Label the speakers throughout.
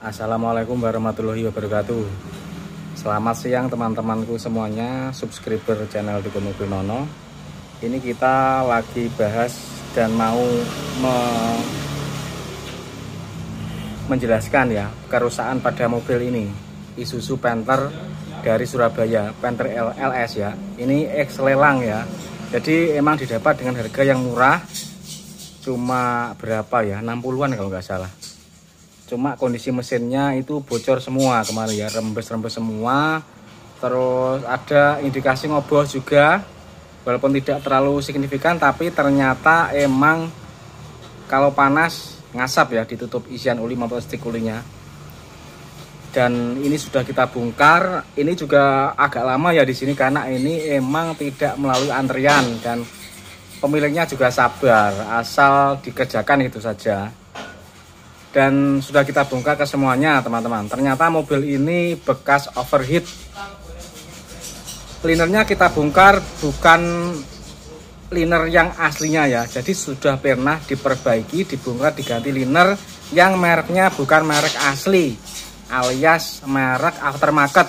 Speaker 1: Assalamualaikum warahmatullahi wabarakatuh Selamat siang teman-temanku semuanya Subscriber channel Mobil Nono. Ini kita lagi bahas dan mau me menjelaskan ya Kerusakan pada mobil ini Isuzu Panther dari Surabaya Panther LLS ya Ini ex lelang ya Jadi emang didapat dengan harga yang murah Cuma berapa ya 60an kalau nggak salah cuma kondisi mesinnya itu bocor semua kemarin ya rembes-rembes semua terus ada indikasi ngobos juga walaupun tidak terlalu signifikan tapi ternyata emang kalau panas ngasap ya ditutup isian uli maupun stik ulinya dan ini sudah kita bongkar ini juga agak lama ya di sini karena ini emang tidak melalui antrian dan pemiliknya juga sabar asal dikerjakan itu saja dan sudah kita bongkar ke semuanya teman-teman ternyata mobil ini bekas overheat cleanernya kita bongkar bukan liner yang aslinya ya jadi sudah pernah diperbaiki dibongkar diganti liner yang mereknya bukan merek asli alias merek aftermarket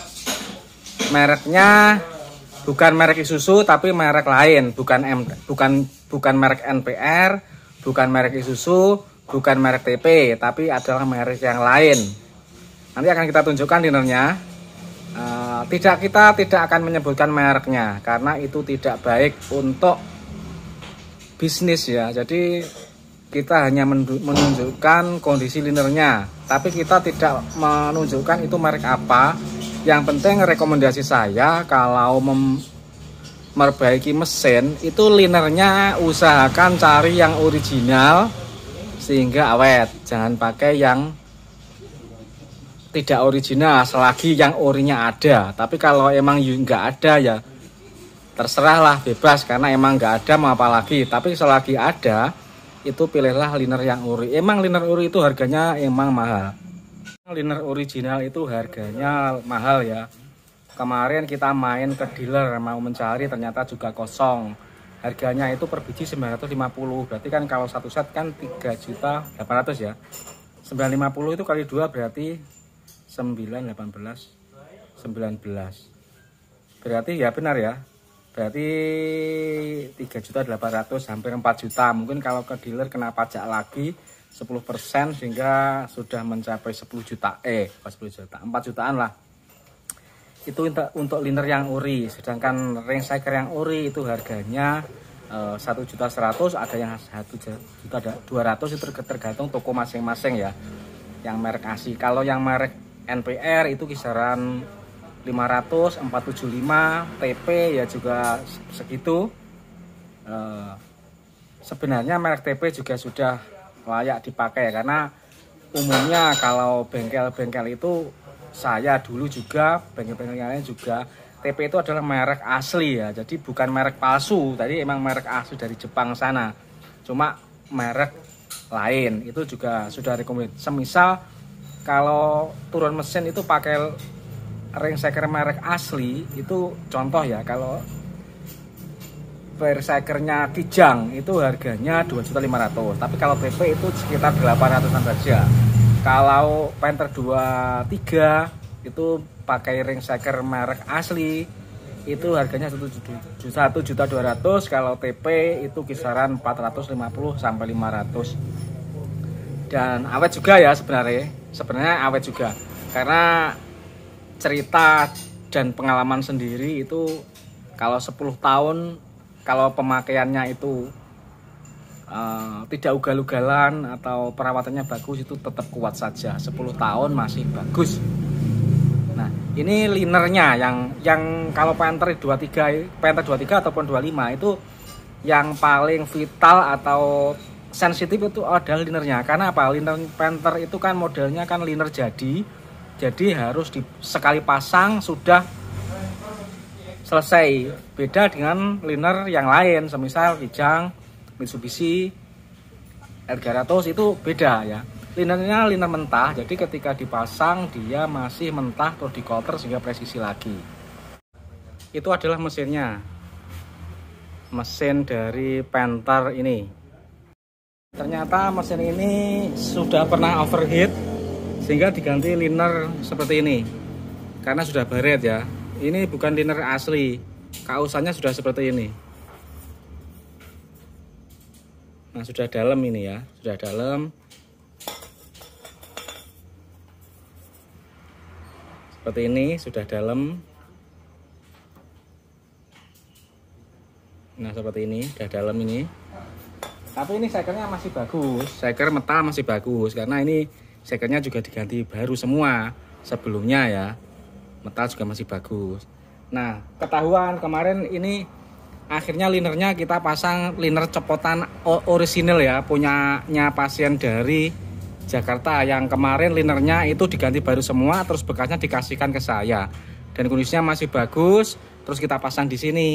Speaker 1: mereknya bukan merek Isuzu tapi merek lain bukan M bukan bukan merek NPR bukan merek Isuzu bukan merek TP tapi adalah merek yang lain nanti akan kita tunjukkan dinernya uh, eh, tidak kita tidak akan menyebutkan mereknya karena itu tidak baik untuk bisnis ya jadi kita hanya menunjukkan kondisi linernya tapi kita tidak menunjukkan itu merek apa yang penting rekomendasi saya kalau memperbaiki mesin itu linernya usahakan cari yang original sehingga awet jangan pakai yang tidak original selagi yang orinya ada tapi kalau emang nggak ada ya terserahlah bebas karena emang nggak ada mau apa lagi tapi selagi ada itu pilihlah liner yang ori emang liner ori itu harganya emang mahal liner original itu harganya mahal ya kemarin kita main ke dealer mau mencari ternyata juga kosong harganya itu per biji 950 berarti kan kalau satu set kan 3 juta 800 ya 950 itu kali dua berarti 9 18 19 berarti ya benar ya berarti 3 juta 800 hampir 4 juta mungkin kalau ke dealer kena pajak lagi 10% sehingga sudah mencapai 10 juta eh 10 juta 4 jutaan lah itu untuk, untuk liner yang ori sedangkan ring seker yang ori itu harganya eh, satu juta seratus ada yang satu juta dua ratus itu tergantung toko masing-masing ya yang merek asli, kalau yang merek NPR itu kisaran 500 475 TP ya juga segitu eh, sebenarnya merek TP juga sudah layak dipakai ya, karena umumnya kalau bengkel-bengkel itu saya dulu juga pengen-pengen lain juga TP itu adalah merek asli ya jadi bukan merek palsu tadi emang merek asli dari Jepang sana cuma merek lain itu juga sudah rekomend semisal kalau turun mesin itu pakai ring shaker merek asli itu contoh ya kalau Versakernya Kijang itu harganya 2.500 tapi kalau TP itu sekitar 800an saja kalau Panther 23 itu pakai ring shaker merek asli itu harganya satu juta dua ratus kalau TP itu kisaran 450 sampai 500 dan awet juga ya sebenarnya sebenarnya awet juga karena cerita dan pengalaman sendiri itu kalau 10 tahun kalau pemakaiannya itu uh, tidak ugal-ugalan atau perawatannya bagus itu tetap kuat saja 10 tahun masih bagus nah ini linernya yang yang kalau Panther 23 Panther 23 ataupun 25 itu yang paling vital atau sensitif itu adalah linernya karena apa liner Panther itu kan modelnya kan liner jadi jadi harus di, sekali pasang sudah selesai beda dengan liner yang lain semisal kijang Mitsubishi r itu beda ya linernya liner mentah jadi ketika dipasang dia masih mentah terus di sehingga presisi lagi itu adalah mesinnya mesin dari Panther ini ternyata mesin ini sudah pernah overheat sehingga diganti liner seperti ini karena sudah baret ya ini bukan liner asli kausannya sudah seperti ini Nah, sudah dalam ini ya, sudah dalam. Seperti ini, sudah dalam. Nah, seperti ini, sudah dalam ini. Tapi ini sekernya masih bagus. Seker metal masih bagus karena ini sekernya juga diganti baru semua sebelumnya ya. Metal juga masih bagus. Nah, ketahuan kemarin ini akhirnya linernya kita pasang liner cepotan orisinil ya punyanya pasien dari Jakarta yang kemarin linernya itu diganti baru semua terus bekasnya dikasihkan ke saya dan kondisinya masih bagus terus kita pasang di sini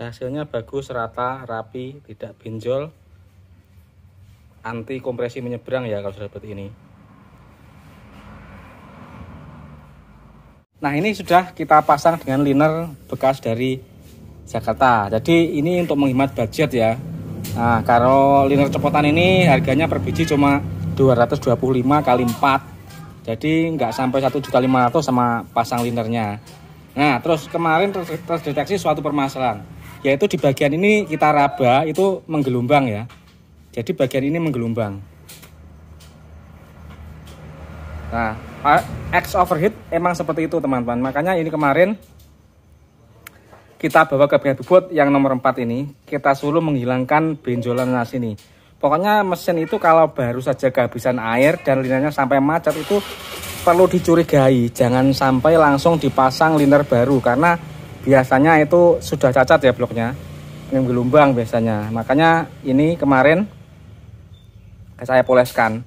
Speaker 1: hasilnya bagus rata rapi tidak pinjol, anti kompresi menyeberang ya kalau sudah seperti ini nah ini sudah kita pasang dengan liner bekas dari Jakarta jadi ini untuk menghemat budget ya nah kalau liner cepotan ini harganya per biji cuma 225 kali 4 jadi nggak sampai 1.500 sama pasang linernya nah terus kemarin terdeteksi suatu permasalahan yaitu di bagian ini kita raba itu menggelombang ya. Jadi bagian ini menggelombang. Nah, X overheat emang seperti itu teman-teman. Makanya ini kemarin kita bawa ke bagian bubut yang nomor 4 ini, kita suruh menghilangkan benjolan nas ini. Pokoknya mesin itu kalau baru saja kehabisan air dan linernya sampai macet itu perlu dicurigai. Jangan sampai langsung dipasang liner baru karena biasanya itu sudah cacat ya bloknya ini gelombang biasanya makanya ini kemarin saya poleskan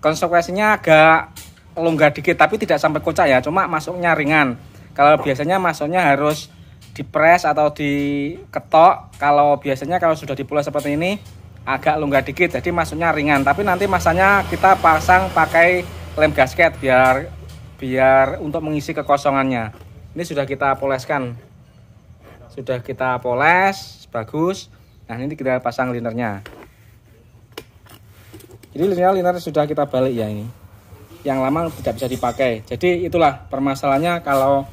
Speaker 1: konsekuensinya agak longgar dikit tapi tidak sampai kocak ya cuma masuknya ringan kalau biasanya masuknya harus dipres atau diketok kalau biasanya kalau sudah dipoles seperti ini agak longgar dikit jadi masuknya ringan tapi nanti masanya kita pasang pakai lem gasket biar biar untuk mengisi kekosongannya ini sudah kita poleskan sudah kita poles bagus nah ini kita pasang linernya jadi linear liner sudah kita balik ya ini yang lama tidak bisa dipakai jadi itulah permasalahannya kalau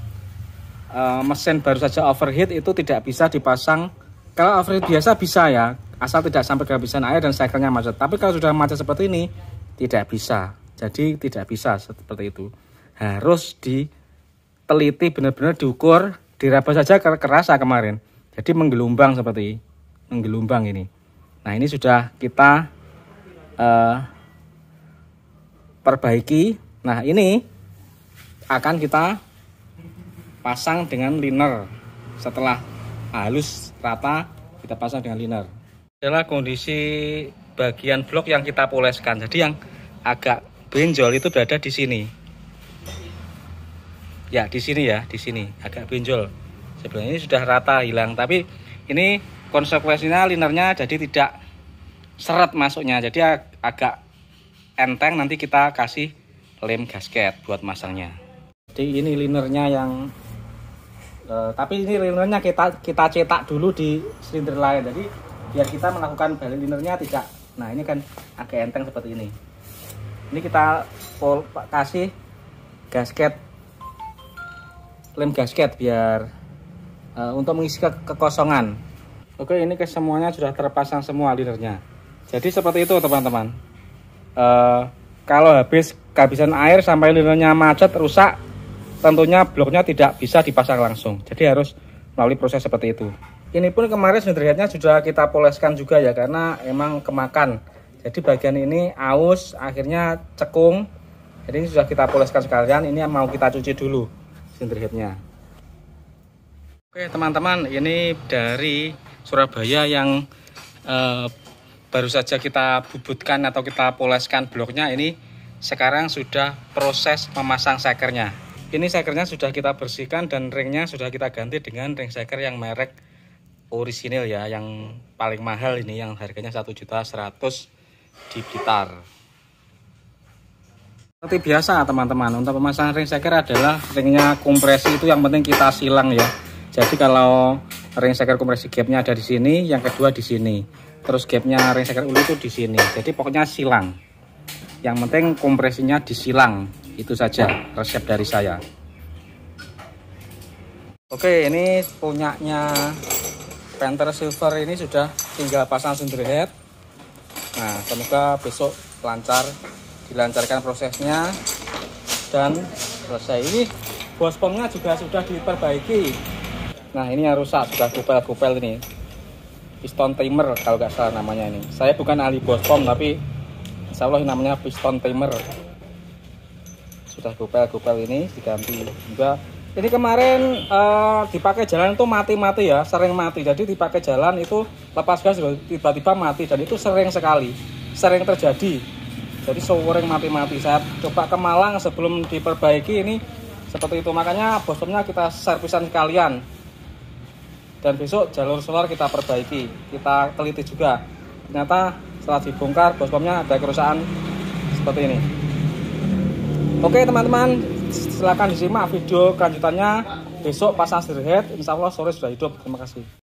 Speaker 1: e, mesin baru saja overheat itu tidak bisa dipasang kalau overheat biasa bisa ya asal tidak sampai kehabisan air dan cyclenya macet tapi kalau sudah macet seperti ini tidak bisa jadi tidak bisa seperti itu harus di teliti benar-benar diukur diraba saja karena kerasa kemarin jadi menggelombang seperti menggelombang ini nah ini sudah kita uh, perbaiki nah ini akan kita pasang dengan liner setelah halus rata kita pasang dengan liner adalah kondisi bagian blok yang kita poleskan jadi yang agak benjol itu berada di sini ya di sini ya di sini agak pinjol sebelumnya ini sudah rata hilang tapi ini konsekuensinya linernya jadi tidak seret masuknya jadi agak enteng nanti kita kasih lem gasket buat masangnya jadi ini linernya yang eh, tapi ini linernya kita kita cetak dulu di silinder lain jadi biar kita melakukan balik linernya tidak nah ini kan agak enteng seperti ini ini kita kasih gasket lem gasket biar uh, untuk mengisi ke kekosongan oke ini kesemuanya sudah terpasang semua lidernya jadi seperti itu teman-teman uh, kalau habis kehabisan air sampai lidernya macet rusak tentunya bloknya tidak bisa dipasang langsung jadi harus melalui proses seperti itu ini pun kemarin sebenarnya sudah kita poleskan juga ya karena emang kemakan jadi bagian ini aus akhirnya cekung jadi ini sudah kita poleskan sekalian ini mau kita cuci dulu headnya. Oke teman-teman, ini dari Surabaya yang eh, baru saja kita bubutkan atau kita poleskan bloknya ini sekarang sudah proses memasang sekernya. Ini sekernya sudah kita bersihkan dan ringnya sudah kita ganti dengan ring seker yang merek orisinil ya, yang paling mahal ini yang harganya 1.100 di gitar. Seperti biasa teman-teman, untuk pemasangan ring seker adalah ringnya kompresi itu yang penting kita silang ya. Jadi kalau ring seker kompresi gapnya ada di sini, yang kedua di sini. Terus gapnya ring seker uli itu di sini. Jadi pokoknya silang. Yang penting kompresinya disilang. Itu saja resep dari saya. Oke, ini punyanya Panther Silver ini sudah tinggal pasang sundry head. Nah, semoga besok lancar dilancarkan prosesnya dan selesai ini bos pomnya juga sudah diperbaiki nah ini yang rusak sudah gupel-gupel ini piston timer kalau nggak salah namanya ini saya bukan ahli bos pom tapi insya Allah namanya piston timer sudah gupel-gupel ini diganti juga ini kemarin uh, dipakai jalan itu mati-mati ya, sering mati. Jadi dipakai jalan itu lepas gas tiba-tiba mati dan itu sering sekali, sering terjadi jadi sewering mati-mati saya coba ke Malang sebelum diperbaiki ini seperti itu makanya bosomnya kita servisan kalian dan besok jalur solar kita perbaiki kita teliti juga ternyata setelah dibongkar bosomnya ada kerusakan seperti ini oke teman-teman silahkan disimak video kelanjutannya besok pasang sirhead insya Allah sore sudah hidup terima kasih